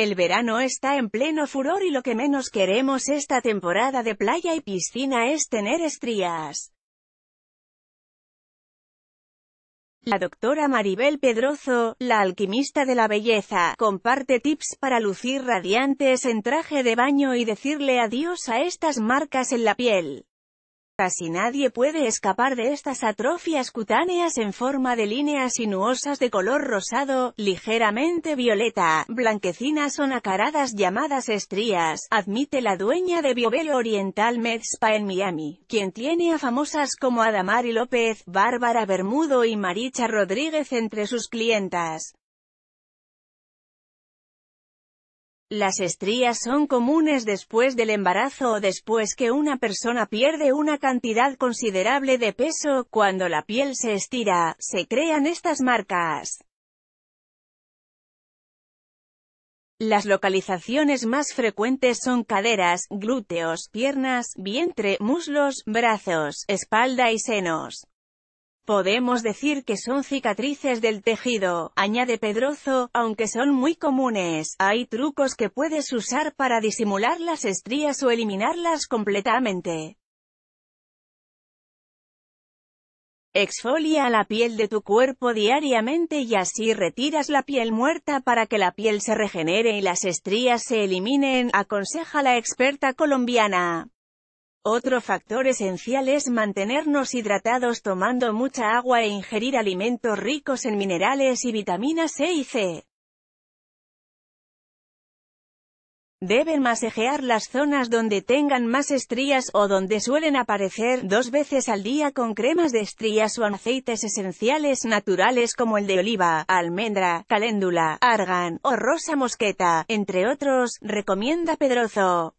El verano está en pleno furor y lo que menos queremos esta temporada de playa y piscina es tener estrías. La doctora Maribel Pedrozo, la alquimista de la belleza, comparte tips para lucir radiantes en traje de baño y decirle adiós a estas marcas en la piel. Casi nadie puede escapar de estas atrofias cutáneas en forma de líneas sinuosas de color rosado, ligeramente violeta, blanquecinas o nacaradas llamadas estrías, admite la dueña de Biobel Oriental Med en Miami, quien tiene a famosas como Adamari López, Bárbara Bermudo y Maricha Rodríguez entre sus clientas. Las estrías son comunes después del embarazo o después que una persona pierde una cantidad considerable de peso, cuando la piel se estira, se crean estas marcas. Las localizaciones más frecuentes son caderas, glúteos, piernas, vientre, muslos, brazos, espalda y senos. Podemos decir que son cicatrices del tejido, añade Pedrozo, aunque son muy comunes, hay trucos que puedes usar para disimular las estrías o eliminarlas completamente. Exfolia la piel de tu cuerpo diariamente y así retiras la piel muerta para que la piel se regenere y las estrías se eliminen, aconseja la experta colombiana. Otro factor esencial es mantenernos hidratados tomando mucha agua e ingerir alimentos ricos en minerales y vitaminas E y C. Deben masajear las zonas donde tengan más estrías o donde suelen aparecer dos veces al día con cremas de estrías o aceites esenciales naturales como el de oliva, almendra, caléndula, argan o rosa mosqueta, entre otros, recomienda Pedrozo.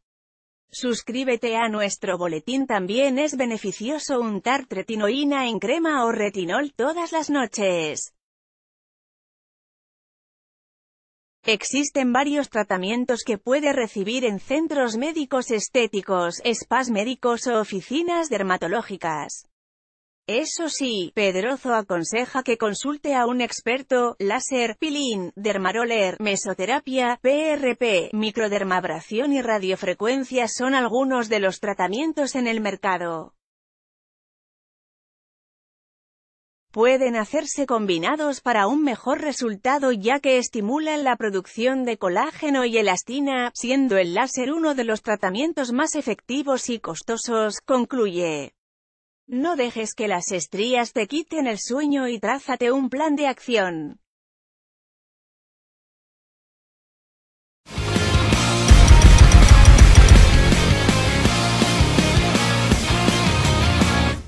Suscríbete a nuestro boletín también es beneficioso untar tretinoína en crema o retinol todas las noches. Existen varios tratamientos que puede recibir en centros médicos estéticos, spas médicos o oficinas dermatológicas. Eso sí, Pedrozo aconseja que consulte a un experto, láser, pilín, dermaroler, mesoterapia, PRP, microdermabrasión y radiofrecuencia son algunos de los tratamientos en el mercado. Pueden hacerse combinados para un mejor resultado ya que estimulan la producción de colágeno y elastina, siendo el láser uno de los tratamientos más efectivos y costosos, concluye. No dejes que las estrías te quiten el sueño y trázate un plan de acción.